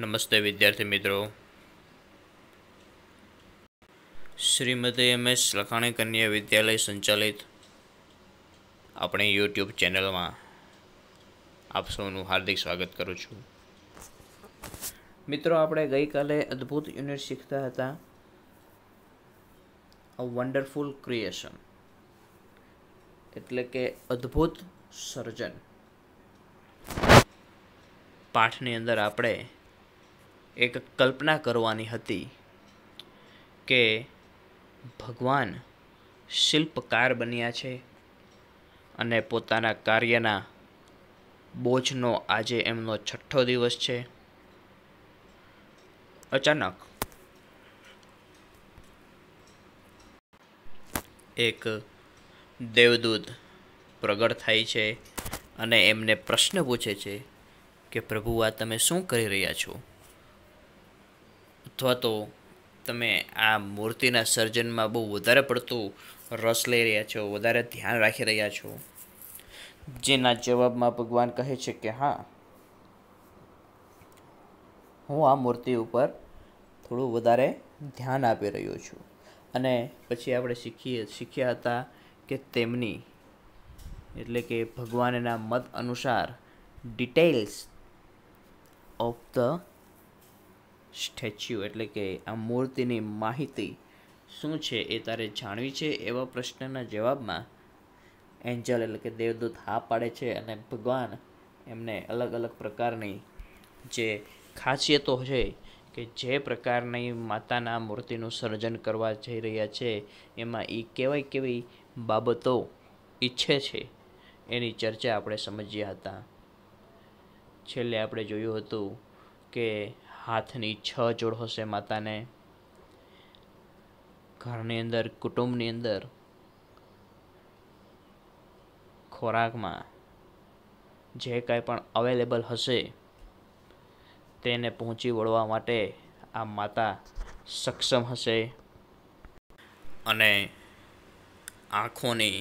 નમસ્તે વિદ્યાર્થી મિત્રો શ્રીમતી એમ એસ લખાણી કન્યા વિદ્યાલય સંચાલિત આપણી યુટ્યુબ ચેનલમાં આપ સૌનું હાર્દિક સ્વાગત કરું છું મિત્રો આપણે ગઈકાલે અદ્ભુત યુનિટ શીખતા હતા અ વન્ડરફુલ ક્રિએશન એટલે કે અદ્ભુત સર્જન પાઠની અંદર આપણે એક કલ્પના કરવાની હતી કે ભગવાન શિલ્પકાર બન્યા છે અને પોતાના કાર્યના બોજનો આજે એમનો છઠ્ઠો દિવસ છે અચાનક એક દેવદૂત પ્રગટ થાય છે અને એમને પ્રશ્ન પૂછે છે કે પ્રભુ આ તમે શું કરી રહ્યા છો અથવા તો તમે આ મૂર્તિના સર્જનમાં બહુ વધારે પડતું રસ લઈ રહ્યા છો વધારે ધ્યાન રાખી રહ્યા છો જેના જવાબમાં ભગવાન કહે છે કે હા હું આ મૂર્તિ ઉપર થોડું વધારે ધ્યાન આપી રહ્યો છું અને પછી આપણે શીખીએ શીખ્યા હતા કે તેમની એટલે કે ભગવાનના મત અનુસાર ડિટેલ્સ ઓફ ધ સ્ટેચ્યુ એટલે કે આ મૂર્તિની માહિતી શું છે એ તારે જાણવી છે એવા પ્રશ્નના જવાબમાં એન્જલ એટલે કે દેવદૂત હા પાડે છે અને ભગવાન એમને અલગ અલગ પ્રકારની જે ખાસિયતો છે કે જે પ્રકારની માતાના મૂર્તિનું સર્જન કરવા જઈ રહ્યા છે એમાં એ કેવાય કેવી બાબતો ઈચ્છે છે એની ચર્ચા આપણે સમજ્યા હતા છેલ્લે આપણે જોયું હતું કે હાથની છ જોડ હશે માતાને ઘરની અંદર કુટુંબની અંદર ખોરાકમાં જે કાંઈ પણ અવેલેબલ હશે તેને પહોંચી વળવા માટે આ માતા સક્ષમ હશે અને આંખોની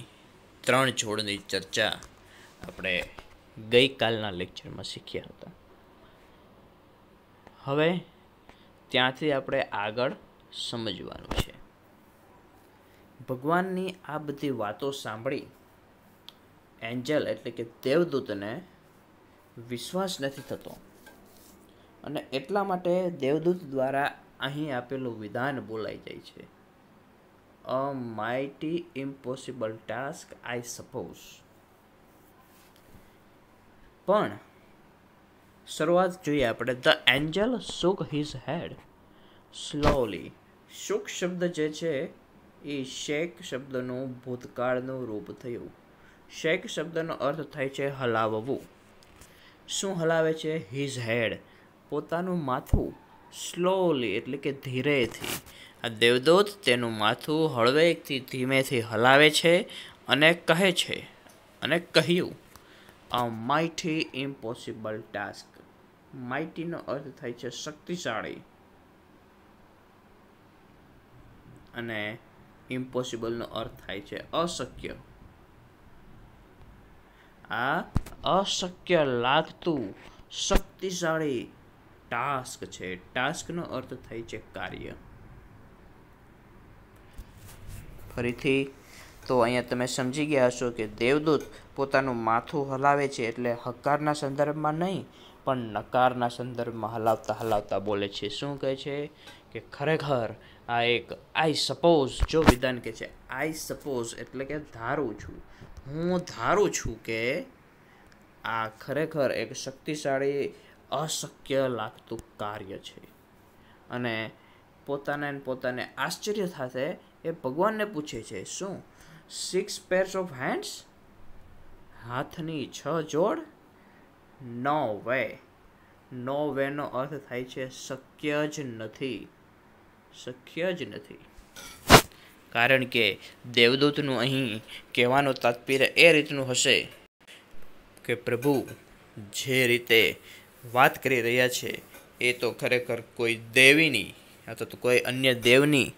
ત્રણ જોડની ચર્ચા આપણે ગઈકાલના લેક્ચરમાં શીખ્યા હતા હવે ત્યાંથી આપણે આગળ સમજવાનું છે ભગવાનની આ બધી વાતો સાંભળી એન્જલ એટલે કે દેવદૂતને વિશ્વાસ નથી થતો અને એટલા માટે દેવદૂત દ્વારા અહીં આપેલું વિધાન બોલાઈ જાય છે a mighty impossible task I suppose પણ શરૂઆત જોઈએ આપણે the angel shook his head slowly shook શબ્દ જે છે એ શેક શબ્દનું ભૂતકાળનું રૂપ થયું શેક શબ્દનો અર્થ થાય છે હલાવવું શું હલાવે છે હિઝ હેડ પોતાનું માથું સ્લોલી એટલે કે ધીરેથી આ દેવદૂત તેનું માથું હળવેથી ધીમેથી હલાવે છે અને કહે છે અને કહ્યું અ માઇઠી ઇમ્પોસિબલ ટાસ્ક માઇટીનો અર્થ થાય છે શક્તિશાળી અને ઇમ્પોસિબલનો અર્થ થાય છે અશક્ય આ અશક્ય લાગતું શક્તિશાળી ટાસ્ક છે ટાસ્કનો અર્થ થાય છે કાર્ય ફરીથી તો અહીંયા તમે સમજી ગયા હશો કે દેવદૂત પોતાનું માથું હલાવે છે એટલે હકારના સંદર્ભમાં નહીં પણ નકારના સંદર્ભમાં હલાવતા હલાવતા બોલે છે શું કહે છે કે ખરેખર આ એક આઈ સપોઝ જો વિધાન કહે છે આઈ સપોઝ એટલે કે ધારું છું હું ધારું છું કે આ ખરેખર એક શક્તિશાળી અશક્ય લાગતું કાર્ય છે અને પોતાને પોતાને આશ્ચર્ય સાથે એ ભગવાનને પૂછે છે શું સિક્સ પેર્સ ઓફ હેન્ડ્સ હાથની છ જોડ નો વે નો વેનો અર્થ થાય છે શક્ય જ નથી શક્ય જ નથી કારણ કે દેવદૂતનું અહીં કહેવાનો તાત્પર્ય એ રીતનું હશે કે પ્રભુ જે રીતે વાત કરી રહ્યા છે એ તો ખરેખર કોઈ દેવીની અથવા તો કોઈ અન્ય દેવની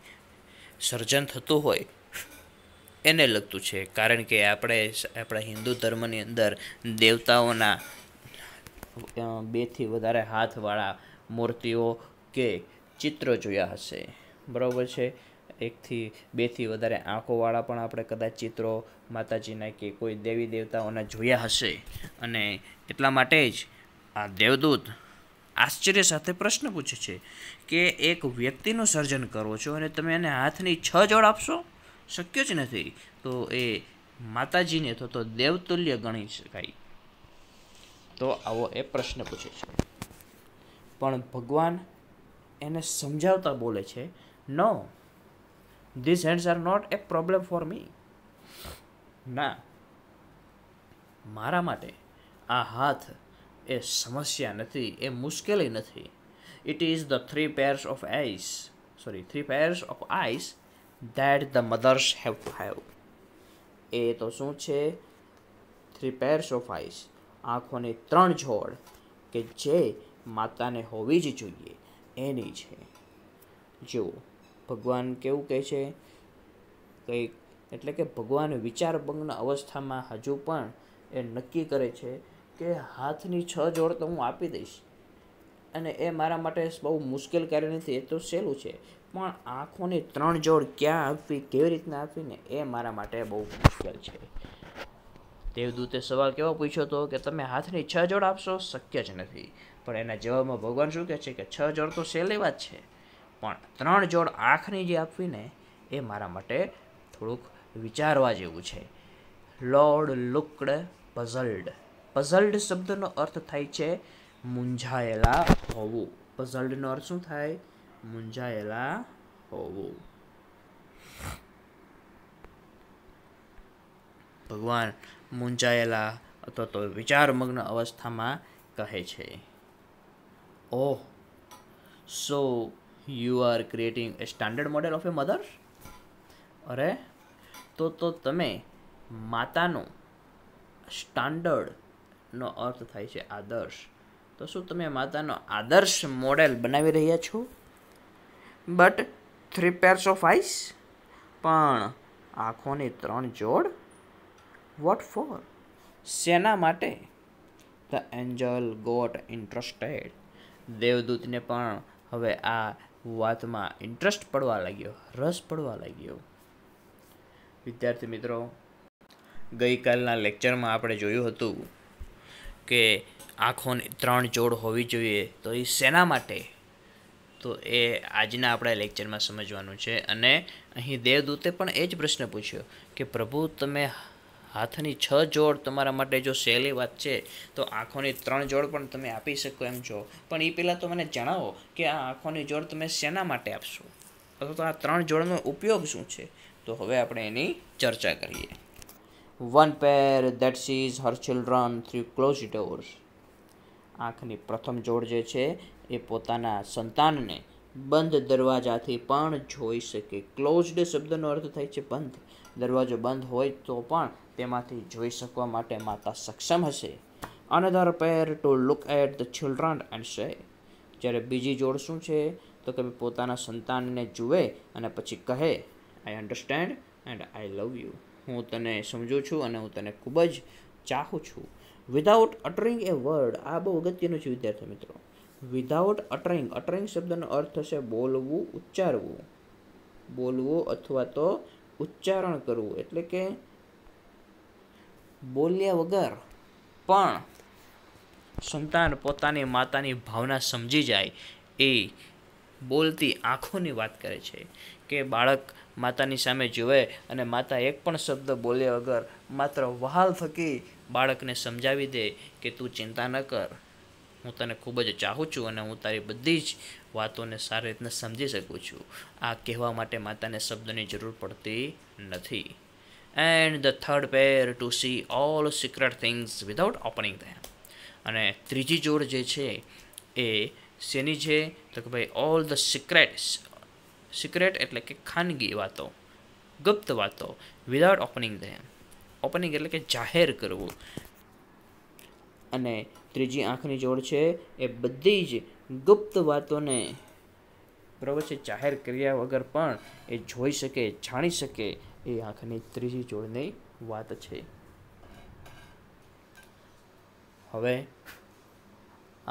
સર્જન થતું હોય એને લગતું છે કારણ કે આપણે આપણા હિન્દુ ધર્મની અંદર દેવતાઓના બેથી વધારે હાથવાળા મૂર્તિઓ કે ચિત્રો જોયા હશે બરાબર છે એકથી બેથી વધારે આંખોવાળા પણ આપણે કદાચ ચિત્રો માતાજીના કે કોઈ દેવી દેવતાઓના જોયા હશે અને એટલા માટે જ આ દેવદૂત આશ્ચર્ય સાથે પ્રશ્ન પૂછે છે કે એક વ્યક્તિનું સર્જન કરો છો અને તમે એને હાથની છ જોડ આપશો શક્ય જ નથી તો એ માતાજીને અથવા તો દેવતુલ્ય ગણી શકાય તો આવો એ પ્રશ્ન પૂછે છે પણ ભગવાન એને સમજાવતા બોલે છે no this hands are not a problem for me ના મારા માટે આ હાથ એ સમસ્યા નથી એ મુશ્કેલી નથી it is the three pairs of eyes sorry three pairs of eyes that the mothers have to have એ તો શું છે થ્રી પેર્સ ઓફ આઈસ આંખોની ત્રણ જોડ કે જે માતાને હોવી જ જોઈએ એની છે જુઓ ભગવાન કેવું કહે છે કંઈક એટલે કે ભગવાન વિચારભંગના અવસ્થામાં હજુ પણ એ નક્કી કરે છે કે હાથની છ જોડ તો હું આપી દઈશ અને એ મારા માટે બહુ મુશ્કેલ કાર્ય નથી એ તો સહેલું છે પણ આંખોની ત્રણ જોડ ક્યાં આપવી કેવી રીતના આપવી ને એ મારા માટે બહુ મુશ્કેલ છે દેવદૂતે સવાલ કેવો પૂછ્યો હતો કે તમે હાથની છ જોડ આપશો શક્ય જ નથી પણ એના જવાબમાં ભગવાન શું કહે છે કે છ જોડ તો સહેલી વાત છે પણ ત્રણ જોડ આંખની જે આપવીને એ મારા માટે થોડુંક વિચારવા જેવું છે લોર્ડ લુકડ પઝલ્ડ પઝલ્ડ શબ્દનો અર્થ થાય છે મૂંઝાયેલા હોવું પઝલ્ડનો અર્થ શું થાય મૂંઝાયેલા હોવું ભગવાન મૂંઝાયેલા અથવા તો વિચારમગ્ન અવસ્થામાં કહે છે oh so you are creating a standard model of a mother અરે તો તો તમે માતાનો સ્ટાન્ડર્ડનો અર્થ થાય છે આદર્શ તો શું તમે માતાનો આદર્શ મોડેલ બનાવી રહ્યા છો but three pairs of eyes પણ આંખોની ત્રણ જોડ વોટ ફોર શેના માટે ધ એન્જલ ગોટ ઇન્ટરેસ્ટેડ દેવદૂતને પણ હવે આ વાતમાં ઇન્ટરેસ્ટ પડવા લાગ્યો રસ પડવા લાગ્યો વિદ્યાર્થી મિત્રો ગઈકાલના લેક્ચરમાં આપણે જોયું હતું કે આંખોની ત્રણ જોડ હોવી જોઈએ તો એ શેના માટે તો એ આજના આપણા લેક્ચરમાં સમજવાનું છે અને અહીં દેવદૂતે પણ એ જ પ્રશ્ન પૂછ્યો કે પ્રભુ તમે હાથની છ જોડ તમારા માટે જો સહેલી વાત છે તો આંખોની ત્રણ જોડ પણ તમે આપી શકો એમ છો પણ એ પહેલાં તો મને જણાવો કે આ આંખોની જોડ તમે શેના માટે આપશો અથવા તો આ ત્રણ જોડનો ઉપયોગ શું છે તો હવે આપણે એની ચર્ચા કરીએ one pair that sees her children through closed doors આંખની પ્રથમ જોડ જે છે એ પોતાના સંતાનને બંધ દરવાજાથી પણ જોઈ શકે ક્લોઝડ શબ્દનો અર્થ થાય છે બંધ દરવાજો બંધ હોય તો પણ તેમાંથી જોઈ શકવા માટે માતા સક્ષમ હશે another pair to look at the children and say જ્યારે બીજી જોડ શું છે તો કે પોતાના સંતાનને જુએ અને પછી કહે I understand and I love you હું તને સમજું છું અને હું તને ખૂબ જ ચાહું છું વિધાઉટ અટરિંગ એ વર્ડ આ બહુ અગત્યનું છે વિદ્યાર્થી મિત્રો વિધાઉટ અટરિંગ અટરિંગ શબ્દનો અર્થ થશે બોલવું ઉચ્ચારવું બોલવું અથવા તો ઉચ્ચારણ કરવું એટલે કે બોલ્યા વગર પણ સંતાન પોતાની માતાની ભાવના સમજી જાય એ બોલતી આંખોની વાત કરે છે કે બાળક માતાની સામે જુએ અને માતા એક પણ શબ્દ બોલ્યા વગર માત્ર વહાલ થકી બાળકને સમજાવી દે કે તું ચિંતા ન કર હું તને ખૂબ જ ચાહું છું અને હું તારી બધી જ વાતોને સારી રીતના સમજી શકું છું આ કહેવા માટે માતાને શબ્દની જરૂર પડતી નથી and the third pair to see all secret things without opening them અને ત્રીજી જોડ જે છે એ શેની છે તો કે ભાઈ ઓલ ધ સિક્રેટ્સ સિક્રેટ એટલે કે ખાનગી વાતો ગુપ્ત વાતો વિધાઉટ ઓપનિંગ ધેમ ઓપનિંગ એટલે કે જાહેર કરવું અને ત્રીજી આંખની જોડ છે એ બધી જ ગુપ્ત વાતોને પ્રવચે જાહેર કર્યા વગર પણ એ જોઈ શકે જાણી શકે એ આંખની ત્રીજી જોડની વાત છે હવે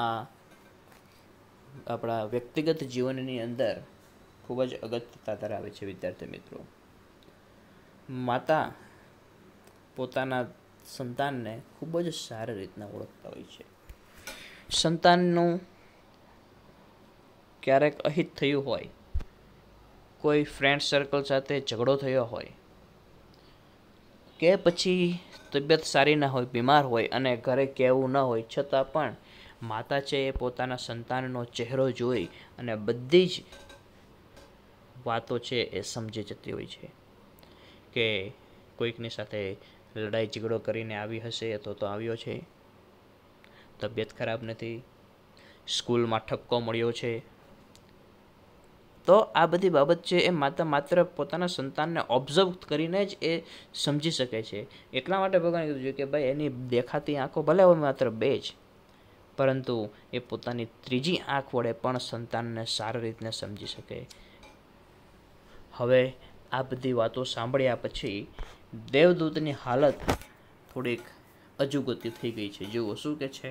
આ આપણા વ્યક્તિગત જીવનની અંદર ખૂબ જ અગત્યતા ધરાવે છે વિદ્યાર્થી મિત્રો માતા પોતાના સંતાનને ખૂબ જ સારી રીતના ઓળખતા હોય છે સંતાનનું ક્યારેક અહિત થયું હોય કોઈ ફ્રેન્ડ સર્કલ સાથે ઝઘડો થયો હોય કે પછી તબિયત સારી ન હોય બીમાર હોય અને ઘરે કહેવું ન હોય છતાં પણ માતા છે એ પોતાના સંતાનનો ચહેરો જોઈ અને બધી જ વાતો છે એ સમજી જતી હોય છે કે કોઈકની સાથે લડાઈ ઝઘડો કરીને આવી હશે તો તો આવ્યો છે તબિયત ખરાબ નથી સ્કૂલમાં ઠપકો મળ્યો છે તો આ બધી બાબત છે એ માતા માત્ર પોતાના સંતાનને ઓબ્ઝર્વ કરીને જ એ સમજી શકે છે એટલા માટે ભગવાન કીધું છે કે ભાઈ એની દેખાતી આંખો ભલે હોય માત્ર બે જ પરંતુ એ પોતાની ત્રીજી આંખ વડે પણ સંતાનને સારી રીતને સમજી શકે હવે આ બધી વાતો સાંભળ્યા પછી દેવદૂતની હાલત થોડીક અજુગતી થઈ ગઈ છે જુઓ શું કે છે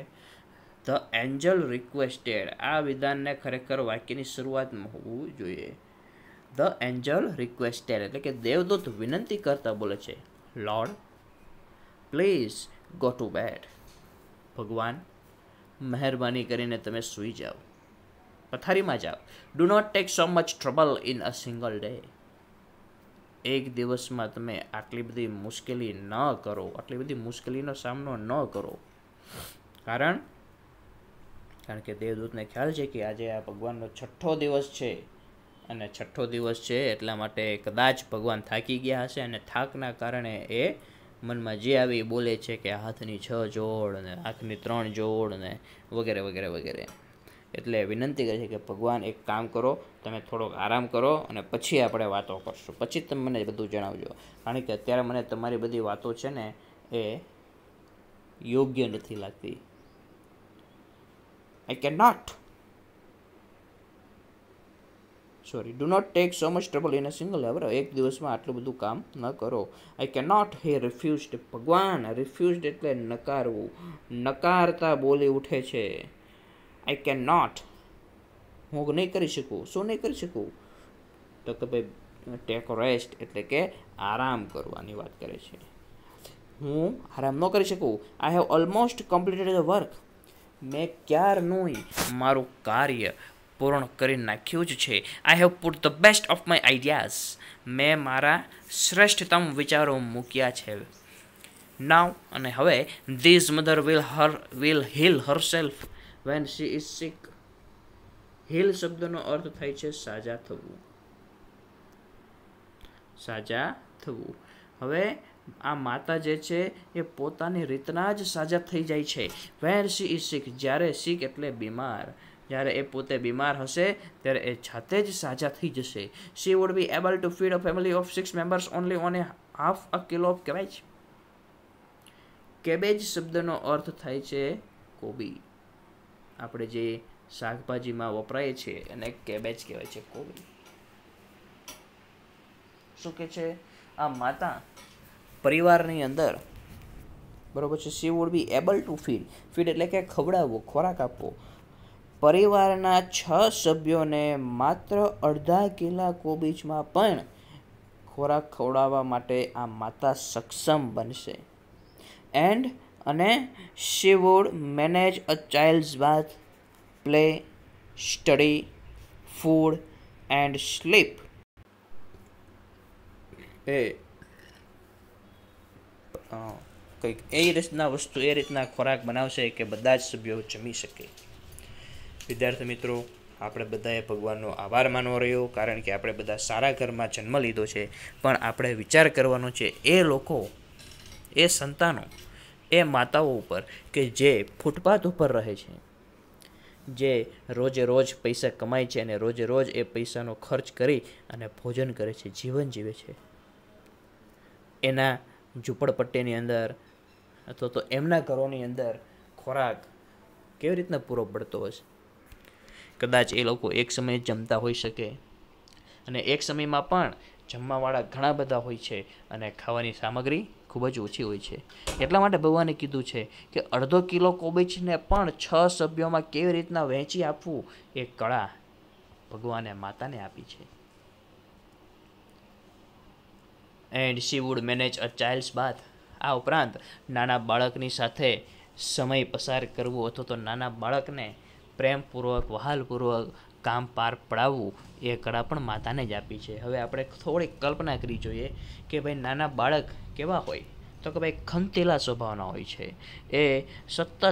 ધ એન્જલ રિક્વેસ્ટેડ આ વિધાનને ખરેખર વાક્યની શરૂઆતમાં હોવું જોઈએ ધ એન્જલ રિક્વેસ્ટેડ એટલે કે દેવદૂત વિનંતી કરતા બોલે છે lord please go to bed ભગવાન મહેરબાની કરીને તમે સૂઈ જાઓ પથારીમાં જાઓ do not take so much trouble in a single day એક દિવસમાં તમે આટલી બધી મુશ્કેલી ન કરો આટલી બધી મુશ્કેલીનો સામનો ન કરો કારણ કારણ કે દેવદૂતને ખ્યાલ છે કે આજે આ ભગવાનનો છઠ્ઠો દિવસ છે અને છઠ્ઠો દિવસ છે એટલા માટે કદાચ ભગવાન થાકી ગયા હશે અને થાકના કારણે એ મનમાં જે આવી બોલે છે કે હાથની છ જોડ અને આંખની ત્રણ જોડ અને વગેરે વગેરે વગેરે એટલે વિનંતી કરે છે કે ભગવાન એક કામ કરો તમે થોડોક આરામ કરો અને પછી આપણે વાતો કરશું પછી તમે મને બધું જણાવજો કારણ કે અત્યારે મને તમારી બધી વાતો છે ને એ યોગ્ય નથી લાગતી I cannot. Sorry do not take so much trouble in a single hour એક દિવસમાં આટલું બધું કામ ન કરો આઈ કેન નોટ હે રિફ્યુઝડ ભગવાન રિફ્યુઝડ એટલે નકારવું નકારતા બોલી ઉઠે છે આઈ કેન નોટ હું નહીં કરી શકું શું નહીં કરી શકું તો કે ભાઈ ટેક રેસ્ટ એટલે કે આરામ કરવાની વાત કરે છે હું આરામ ન કરી શકું I have almost completed the work મેં ક્યારનું મારું કાર્ય પૂર્ણ કરી નાખ્યું જ છે I have put the best of my ideas મેં મારા શ્રેષ્ઠતમ વિચારો મૂક્યા છે નાવ અને હવે these mother will her will heal self when she is sick heal શબ્દનો અર્થ થાય છે સાજા થવું સાજા થવું હવે આ માતા જે છે એ પોતાની રીતના જ સાજા થઈ જાય છે વેર સી ઇઝ સિક જ્યારે સિક એટલે બીમાર જ્યારે એ પોતે બીમાર હશે ત્યારે એ જાતે જ સાજા થઈ જશે she would be able to feed a family of six members only on a half a kilo of cabbage cabbage શબ્દનો અર્થ થાય છે કોબી આપણે જે શાકભાજીમાં વપરાય છે એને કેબેજ કહેવાય છે કોબી શું કે છે આ માતા પરિવારની અંદર બરાબર છે she would be able to feed feed એટલે કે ખવડાવવો ખોરાક આપવો પરિવારના છ સભ્યોને માત્ર અડધા કિલા કોબીજમાં પણ ખોરાક ખવડાવવા માટે આ માતા સક્ષમ બનશે એન્ડ અને she would manage a child's bath play study food and sleep એ કંઈક એ રીતના વસ્તુ એ રીતના ખોરાક બનાવશે કે બધા જ સભ્યો જમી શકે વિદ્યાર્થી મિત્રો આપણે બધાએ ભગવાનનો આભાર માનવો રહ્યો કારણ કે આપણે બધા સારા ઘરમાં જન્મ લીધો છે પણ આપણે વિચાર કરવાનો છે એ લોકો એ સંતાનો એ માતાઓ ઉપર કે જે ફૂટપાથ ઉપર રહે છે જે રોજે રોજ પૈસા કમાય છે અને રોજે રોજ એ પૈસાનો ખર્ચ કરી અને ભોજન કરે છે જીવન જીવે છે એના ઝૂંપડપટ્ટીની અંદર અથવા તો એમના ઘરોની અંદર ખોરાક કેવી રીતના પૂરો પડતો હશે કદાચ એ લોકો એક સમયે જમતા હોઈ શકે અને એક સમયમાં પણ જમવાવાળા ઘણા બધા હોય છે અને ખાવાની સામગ્રી ખૂબ જ ઓછી હોય છે એટલા માટે ભગવાને કીધું છે કે અડધો કિલો કોબીજને પણ છ સભ્યોમાં કેવી રીતના વહેંચી આપવું એ કળા ભગવાને માતાને આપી છે and she would manage a child's bath આ ઉપરાંત નાના બાળકની સાથે સમય પસાર કરવો અથવા તો નાના બાળકને પ્રેમપૂર્વક વહાલપૂર્વક કામ પાર પડાવવું એ કળા પણ માતાને જ આપી છે હવે આપણે થોડીક કલ્પના કરી જોઈએ કે ભાઈ નાના બાળક કેવા હોય તો કે ભાઈ ખંતેલા સ્વભાવના હોય છે એ સતત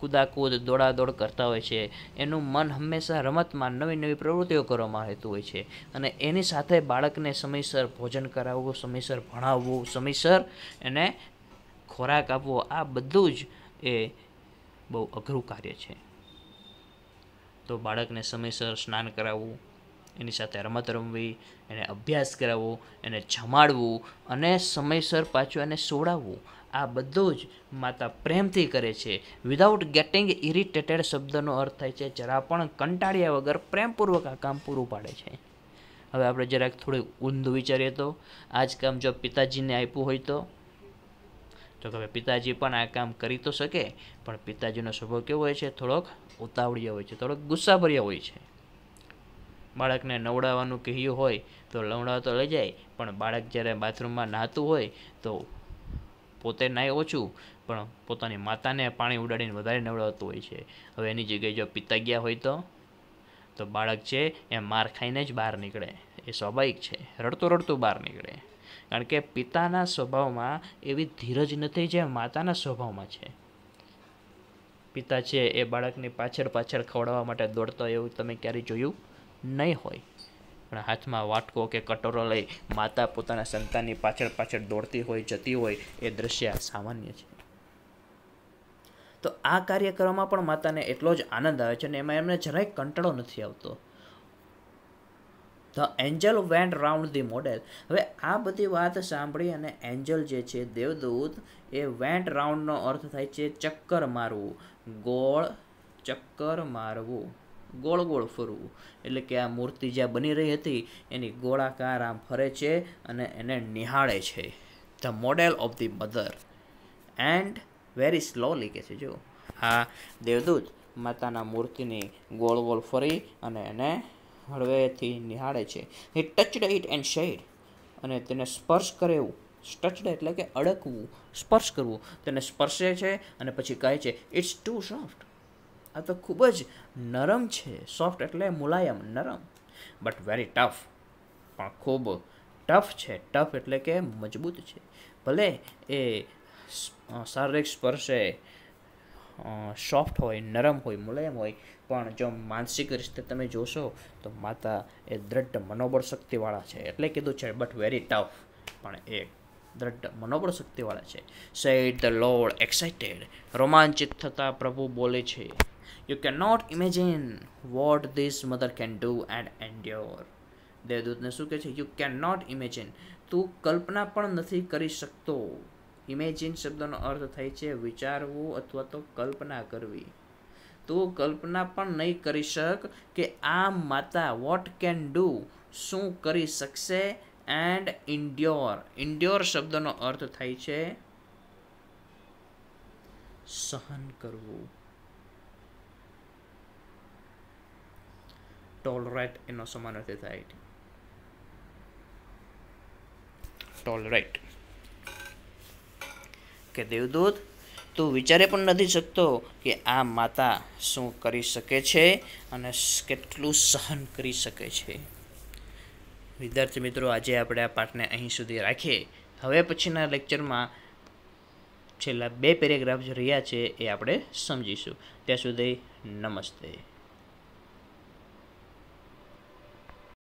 કુદાકૂદ દોડાદોડ કરતા હોય છે એનું મન હંમેશા રમતમાં નવી નવી પ્રવૃત્તિઓ કરવામાં રહેતું હોય છે અને એની સાથે બાળકને સમયસર ભોજન કરાવવું સમયસર ભણાવવું સમયસર એને ખોરાક આપવો આ બધું જ એ બહુ અઘરું કાર્ય છે તો બાળકને સમયસર સ્નાન કરાવવું એની સાથે રમત રમવી એને અભ્યાસ કરાવવો એને જમાડવું અને સમયસર પાછું એને સોડાવવું આ બધું જ માતા પ્રેમથી કરે છે વિધાઉટ ગેટિંગ ઇરિટેટેડ શબ્દનો અર્થ થાય છે જરા પણ કંટાળ્યા વગર પ્રેમપૂર્વક આ કામ પૂરું પાડે છે હવે આપણે જરાક થોડું ઊંધું વિચારીએ તો આ કામ જો પિતાજીને આપ્યું હોય તો તો હવે પિતાજી પણ આ કામ કરી તો શકે પણ પિતાજીનો સ્વભાવ કેવો હોય છે થોડોક ઉતાવળિયા હોય છે થોડોક ગુસ્સાભર્યા હોય છે બાળકને નવડાવવાનું કહ્યું હોય તો લવડાવ લઈ જાય પણ બાળક જ્યારે બાથરૂમમાં નહાતું હોય તો પોતે નાય ઓછું પણ પોતાની માતાને પાણી ઉડાડીને વધારે નવડાવતું હોય છે હવે એની જગ્યાએ જો પિતા ગયા હોય તો તો બાળક છે એ માર ખાઈને જ બહાર નીકળે એ સ્વાભાવિક છે રડતું રડતું બહાર નીકળે કારણ કે પિતાના સ્વભાવમાં એવી ધીરજ નથી જે માતાના સ્વભાવમાં છે પિતા છે એ બાળકની પાછળ પાછળ ખવડાવવા માટે દોડતો એવું તમે ક્યારેય જોયું નહીં હોય પણ હાથમાં વાટકો કે કટોરો લઈ માતા પોતાના સંતાનની પાછળ પાછળ દોડતી હોય જતી હોય એ દ્રશ્ય સામાન્ય છે તો આ કાર્ય કરવામાં પણ માતાને એટલો જ આનંદ આવે છે અને એમાં એમને જરાય કંટાળો નથી આવતો the angel went round the model હવે આ બધી વાત સાંભળી અને એન્જલ જે છે દેવદૂત એ વેન્ટ રાઉન્ડનો અર્થ થાય છે ચક્કર મારવું ગોળ ચક્કર મારવું ગોળ ગોળ ફરવું એટલે કે આ મૂર્તિ જ્યાં બની રહી હતી એની ગોળાકાર આમ ફરે છે અને એને નિહાળે છે the model of the mother and very slowly કહે છે જો આ દેવદૂત માતાના મૂર્તિની ગોળ ગોળ ફરી અને એને હળવેથી નિહાળે છે he touched it and said અને તેને સ્પર્શ કરે એવું ટચડ એટલે કે અડકવું સ્પર્શ કરવું તેને સ્પર્શે છે અને પછી કહે છે ઇટ્સ ટુ સોફ્ટ આ તો ખૂબ જ નરમ છે સોફ્ટ એટલે મુલાયમ નરમ બટ વેરી ટફ પણ ખૂબ ટફ છે ટફ એટલે કે મજબૂત છે ભલે એ શારીરિક સ્પર્શે સોફ્ટ હોય નરમ હોય મુલાયમ હોય પણ જો માનસિક રીતે તમે જોશો તો માતા એ દ્રઢ મનોબળ શક્તિવાળા છે એટલે કીધું છે બટ વેરી ટફ પણ એ દ્રઢ મનોબળ શક્તિવાળા છે સેટ ધ લોડ એક્સાઇટેડ રોમાંચિત થતા પ્રભુ બોલે છે you can not imagine what this mother can do and endure દેવદૂતને શું કહે છે યુ કેન નોટ ઇમેજિન તું કલ્પના પણ નથી કરી શકતો ઇમેજિન શબ્દનો અર્થ થાય છે વિચારવું અથવા તો કલ્પના કરવી તું કલ્પના પણ નહીં કરી શક કે આ માતા વોટ કેન ડુ શું કરી શકશે એન્ડ ઇન્ડ્યોર ઇન્ડ્યોર શબ્દનો અર્થ થાય છે સહન કરવું ટોલરેટ એનો સમાન અર્થ થાય ટોલરેટ કે દેવદૂત તું વિચારે પણ નથી શકતો કે આ માતા શું કરી શકે છે અને કેટલું સહન કરી શકે છે વિદ્યાર્થી મિત્રો આજે આપણે આ પાઠને અહીં સુધી રાખીએ હવે પછીના લેક્ચરમાં છેલ્લા બે પેરેગ્રાફ જે રહ્યા છે એ આપણે સમજીશું ત્યાં સુધી નમસ્તે